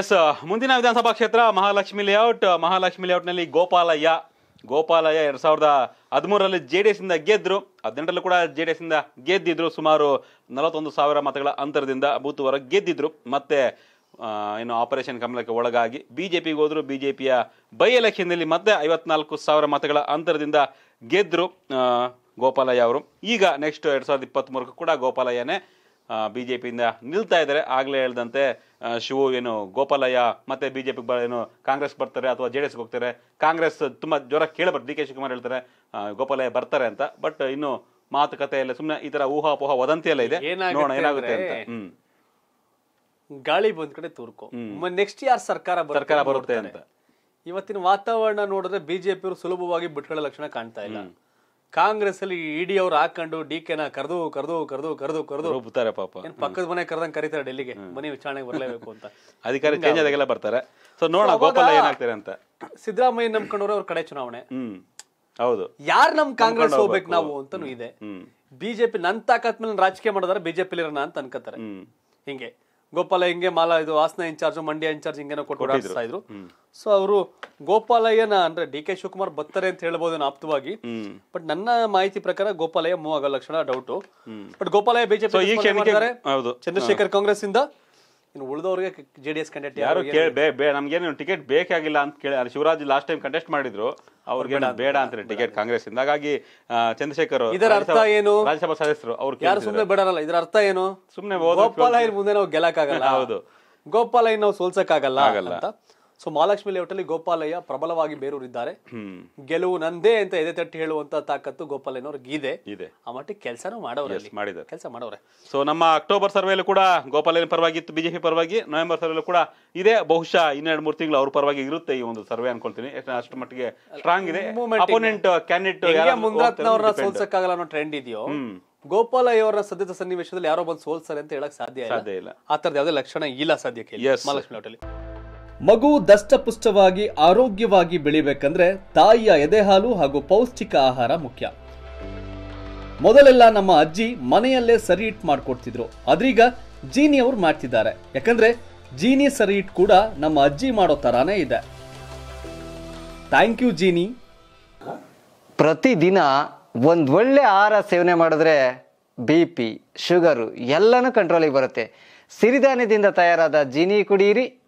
S ಮುಂದಿನ ವಿಧಾನಸಭಾ ಕ್ಷೇತ್ರ ಮಹಾಲಕ್ಷ್ಮಿ ಲೇಔಟ್ ಮಹಾಲಕ್ಷ್ಮಿ ಲೇಔಟ್ನಲ್ಲಿ ಗೋಪಾಲಯ್ಯ ಗೋಪಾಲಯ್ಯ ಎರಡು ಸಾವಿರದ ಹದಿಮೂರರಲ್ಲಿ ಜೆ ಡಿ ಎಸ್ನಿಂದ ಗೆದ್ದರು ಹದಿನೆಂಟರಲ್ಲೂ ಕೂಡ ಜೆ ಡಿ ಎಸ್ನಿಂದ ಗೆದ್ದಿದ್ರು ಸುಮಾರು ನಲವತ್ತೊಂದು ಸಾವಿರ ಮತಗಳ ಅಂತರದಿಂದ ಬೂತ್ವರ ಗೆದ್ದಿದ್ರು ಮತ್ತೆ ಏನು ಆಪರೇಷನ್ ಕಮಲಕ್ಕೆ ಒಳಗಾಗಿ ಬಿ ಜೆ ಪಿಗೆ ಹೋದರು ಬಿ ಜೆ ಪಿಯ ಬೈ ಎಲೆಕ್ಷನ್ನಲ್ಲಿ ಮತ್ತೆ ಐವತ್ನಾಲ್ಕು ಸಾವಿರ ಮತಗಳ ಅಂತರದಿಂದ ಗೆದ್ದರು ಗೋಪಾಲಯ್ಯ ಅವರು ಈಗ ನೆಕ್ಸ್ಟ್ ಎರಡು ಸಾವಿರದ ಇಪ್ಪತ್ತ್ಮೂರಕ್ಕೂ ಕೂಡ ಗೋಪಾಲಯ್ಯನೇ ಬಿ ಜೆ ಪಿಯಿಂದ ನಿಲ್ತಾ ಇದ್ದಾರೆ ಆಗಲೇ ಹೇಳಿದಂತೆ ಶಿವ ಏನು ಗೋಪಾಲಯ್ಯ ಮತ್ತೆ ಬಿಜೆಪಿ ಏನು ಕಾಂಗ್ರೆಸ್ ಬರ್ತಾರೆ ಅಥವಾ ಜೆ ಡಿ ಹೋಗ್ತಾರೆ ಕಾಂಗ್ರೆಸ್ ತುಂಬ ಜ್ವರ ಕೇಳಬಾರ್ದು ಡಿ ಕೆ ಶಿವಕುಮಾರ್ ಹೇಳ್ತಾರೆ ಗೋಪಾಲಯ್ಯ ಬರ್ತಾರೆ ಅಂತ ಬಟ್ ಇನ್ನು ಮಾತುಕತೆ ಎಲ್ಲ ಸುಮ್ಮನೆ ಈ ತರ ಊಹಾಪೋಹ ವದಂತಿ ಎಲ್ಲ ಇದೆ ಏನಾಗುತ್ತೆ ಅಂತ ಗಾಳಿ ಬಂದ್ ಕಡೆ ತೂರ್ಕೋ ನೆಕ್ಸ್ಟ್ ಯಾರು ಸರ್ಕಾರ ಸರ್ಕಾರ ಬರುತ್ತೆ ಅಂತ ಇವತ್ತಿನ ವಾತಾವರಣ ನೋಡಿದ್ರೆ ಬಿಜೆಪಿಯವ್ರು ಸುಲಭವಾಗಿ ಬಿಟ್ಕೊಳ್ಳೋ ಲಕ್ಷಣ ಕಾಣ್ತಾ ಇಲ್ಲ ಕಾಂಗ್ರೆಸ್ ಅಲ್ಲಿ ಇಡಿ ಅವ್ರು ಹಾಕೊಂಡು ಡಿ ಕೆನ ಕರೆದು ಕರೆದು ಕರೆದು ಕರೆದು ಕರೆದು ಹೋಗ್ತಾರೆ ಪಾಪ ಪಕ್ಕದ ಮನೆ ಕರೆದಂಗೆ ಕರೀತಾರೆ ಡೆಲ್ಲಿಗೆ ಮನೆ ವಿಚಾರಣೆಗೆ ಬರಲೇಬೇಕು ಅಂತ ಅಧಿಕಾರಿ ಚೇಂಜ್ ಬರ್ತಾರೆ ಸೊ ನೋಡೋಣ ಗೋಪಾಲ ಏನಾಗ್ತಾರೆ ಅಂತ ಸಿದ್ದರಾಮಯ್ಯ ನಂಬ್ಕೊಂಡವ್ರೆ ಅವ್ರ ಕಡೆ ಚುನಾವಣೆ ಹೌದು ಯಾರು ನಮ್ ಕಾಂಗ್ರೆಸ್ ಹೋಗ್ಬೇಕು ನಾವು ಅಂತಾನು ಇದೆ ಬಿಜೆಪಿ ನನ್ ತಾಕತ್ ಮೇಲೆ ರಾಜಕೀಯ ಮಾಡಿದಾರೆ ಬಿಜೆಪಿ ಇರೋಣ ಅಂತ ಅನ್ಕೋತಾರೆ ಹಿಂಗೆ ಗೋಪಾಲ ಹಿಂಗೆ ಮಾಲಾ ಇದು ಹಾಸನ ಇನ್ಚಾರ್ಜ್ ಮಂಡ್ಯ ಇನ್ಚಾರ್ಜ್ ಹಿಂಗೇನೋ ಕೊಟ್ಟು ಓಡಾಡಿಸ್ತಾ ಇದ್ರು ಸೊ ಅವರು ಗೋಪಾಲಯ್ಯನ ಅಂದ್ರೆ ಡಿ ಕೆ ಶಿವಕುಮಾರ್ ಬರ್ತಾರೆ ಅಂತ ಹೇಳ್ಬೋದು ಆಪ್ತವಾಗಿ ಬಟ್ ನನ್ನ ಮಾಹಿತಿ ಪ್ರಕಾರ ಗೋಪಾಲಯ್ಯ ಮೂವ್ ಲಕ್ಷಣ doubt but Gopalaiah BJP Chandrashekhar Congress ಇಂದ ಇನ್ನು ಉಳಿದವ್ರಿಗೆ ಜೆ ಡಿ ಎಸ್ ಕಂಟೆಸ್ಟ್ ಯಾರು ಬೇ ನಮ್ಗೇನು ಟಿಕೆಟ್ ಬೇಕಾಗಿಲ್ಲ ಅಂತ ಕೇಳಿ ಶಿವರಾಜ್ ಲಾಸ್ಟ್ ಟೈಮ್ ಕಂಟೆಸ್ಟ್ ಮಾಡಿದ್ರು ಅವ್ರಿಗೆ ಬೇಡ ಅಂತಾರೆ ಟಿಕೆಟ್ ಕಾಂಗ್ರೆಸ್ ಇಂದ ಹಾಗಾಗಿ ಚಂದ್ರಶೇಖರ್ ಇದರ ಅರ್ಥ ಏನು ರಾಜ್ಯಸಭಾ ಸದಸ್ಯರು ಅವ್ರು ಯಾರು ಸುಮ್ಮನೆ ಬೇಡಲ್ಲ ಇದರ ಅರ್ಥ ಏನು ಸುಮ್ಮನೆ ಗೋಪಾಲ ಮುಂದೆ ನಾವು ಗೆಲ್ಲಕ್ಕಾಗಲ್ಲ ಹೌದು ಗೋಪಾಲ ನಾವು ಸೋಲ್ಸಕ್ಕಾಗಲ್ಲ ಆಗಲ್ಲ ಸೊ ಮಹಾಲಕ್ಷ್ಮಿ ಲೇಔಟಲ್ಲಿ ಗೋಪಾಲಯ್ಯ ಪ್ರಬಲವಾಗಿ ಬೇರೂರಿದ್ದಾರೆ ಗೆಲುವು ನಂದೇ ಅಂತ ಎದೆ ತಟ್ಟಿ ಹೇಳುವಂತ ತಾಕತ್ತು ಗೋಪಾಲಯ್ಯನವ್ರಿಗೆ ಇದೆ ಆ ಮಟ್ಟಿಗೆ ಕೆಲಸನೂ ಮಾಡೋರು ಮಾಡಿದ್ದಾರೆ ಕೆಲಸ ಮಾಡೋರೆ ಸೊ ನಮ್ಮ ಅಕ್ಟೋಬರ್ ಸರ್ವೇಲೂ ಕೂಡ ಗೋಪಾಲಯ್ಯನ ಪರವಾಗಿ ಇತ್ತು ಬಿಜೆಪಿ ಪರವಾಗಿ ನವೆಂಬರ್ ಸರ್ವೆಯಲ್ಲಿ ಕೂಡ ಇದೆ ಬಹುಶಃ ಇನ್ನೆರಡು ಮೂರು ತಿಂಗಳು ಅವ್ರ ಪರವಾಗಿ ಇರುತ್ತೆ ಈ ಒಂದು ಸರ್ವೆ ಅನ್ಕೊಳ್ತೀನಿ ಅಷ್ಟು ಮಟ್ಟಿಗೆ ಸ್ಟ್ರಾಂಗ್ ಇದೆ ಅಪೋನೆಂಟ್ uh, ಕ್ಯಾಂಡಿಡೇಟ್ ಸೋಲ್ಸಕ್ಕಾಗಲ್ಲ ಅನ್ನೋ ಟ್ರೆಂಡ್ ಇದೆಯೋ ಅವರ ಸದ್ಯದ ಸನ್ನಿವೇಶದಲ್ಲಿ ಯಾರೋ ಬಂದು ಸೋಲ್ಸರ್ ಅಂತ ಹೇಳಕ್ ಸಾಧ್ಯ ಇಲ್ಲ ಆ ತರದ ಯಾವುದೇ ಲಕ್ಷಣ ಇಲ್ಲ ಸದ್ಯಕ್ಕೆ ಮಹಾಲಕ್ಷ್ಮಿ ಹೋಟೆಲ್ ಮಗು ದಷ್ಟಪುಷ್ಟವಾಗಿ ಆರೋಗ್ಯವಾಗಿ ಬೆಳಿಬೇಕಂದ್ರೆ ತಾಯಿಯ ಎದೆಹಾಲು ಹಾಗೂ ಪೌಷ್ಟಿಕ ಆಹಾರ ಮುಖ್ಯ ಮೊದಲೆಲ್ಲ ನಮ್ಮ ಅಜ್ಜಿ ಮನೆಯಲ್ಲೇ ಸರಿ ಇಟ್ ಮಾಡ್ಕೊಡ್ತಿದ್ರು ಅದ್ರೀಗ ಜೀನಿ ಅವ್ರು ಮಾಡ್ತಿದ್ದಾರೆ ಯಾಕಂದ್ರೆ ಜೀನಿ ಸರಿ ಇಟ್ ಕೂಡ ನಮ್ಮ ಅಜ್ಜಿ ಮಾಡೋ ತರಾನೇ ಇದೆ ಥ್ಯಾಂಕ್ ಯು ಜೀನಿ ಪ್ರತಿದಿನ ಒಂದು ಒಳ್ಳೆ ಆಹಾರ ಸೇವನೆ ಮಾಡಿದ್ರೆ ಬಿ ಪಿ ಶುಗರು ಎಲ್ಲನೂ ಕಂಟ್ರೋಲಿಗೆ ಬರುತ್ತೆ ಸಿರಿಧಾನ್ಯದಿಂದ ತಯಾರಾದ ಜೀನಿ ಕುಡಿಯಿರಿ